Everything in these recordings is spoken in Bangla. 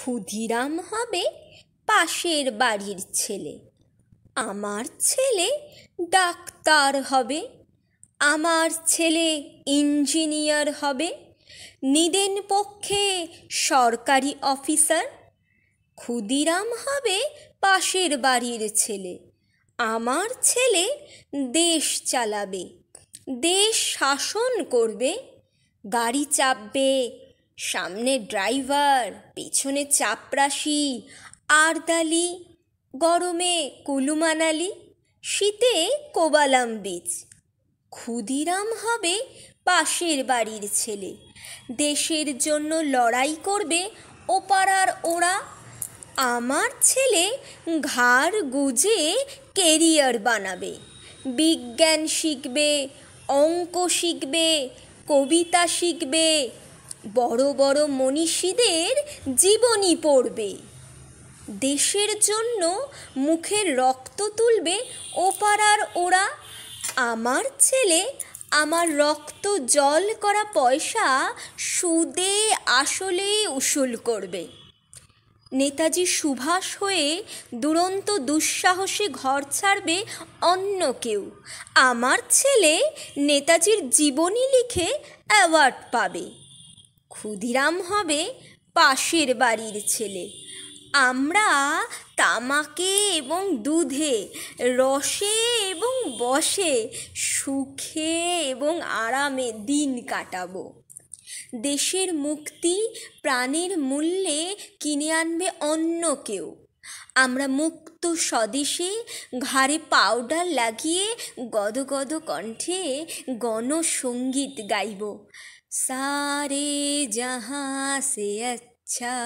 ক্ষুদিরাম হবে পাশের বাড়ির ছেলে আমার ছেলে ডাক্তার হবে আমার ছেলে ইঞ্জিনিয়ার হবে নিদেন পক্ষে সরকারি অফিসার ক্ষুদিরাম হবে পাশের বাড়ির ছেলে আমার ছেলে দেশ চালাবে দেশ শাসন করবে গাড়ি চাপবে সামনে ড্রাইভার পেছনে চাপরাশি আরদালি গরমে কুলুমানালি শীতে কোবালাম বীচ ক্ষুদিরাম হবে পাশের বাড়ির ছেলে দেশের জন্য লড়াই করবে ওপাড়ার ওরা আমার ছেলে ঘাড় গুজে কেরিয়ার বানাবে বিজ্ঞান শিখবে অঙ্ক শিখবে কবিতা শিখবে বড় বড় মনীষীদের জীবনী পড়বে দেশের জন্য মুখের রক্ত তুলবে ওপারার ওরা আমার ছেলে আমার রক্ত জল করা পয়সা সুদে আসলে উসুল করবে নেতাজি সুভাষ হয়ে দুরন্ত দুঃসাহসে ঘর ছাড়বে অন্য কেউ আমার ছেলে নেতাজির জীবনী লিখে অ্যাওয়ার্ড পাবে ক্ষুদিরাম হবে পাশের বাড়ির ছেলে আমরা তামাকে এবং দুধে রসে এবং বসে সুখে এবং আরামে দিন কাটাবো দেশের মুক্তি প্রাণের মূল্যে কিনে আনবে অন্য কেউ আমরা মুক্ত স্বদেশে ঘাড়ে পাউডার লাগিয়ে গদগদ কণ্ঠে গণসঙ্গীত গাইব सारे जहाँ से अच्छा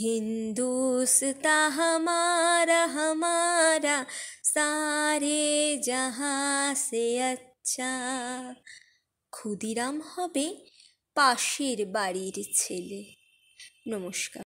हिंदुस्ता हमारा हमारा सारे जहाँ से अच्छा ক্ষুদিরাম হবে পাশের বাড়ির ছেলে নমস্কার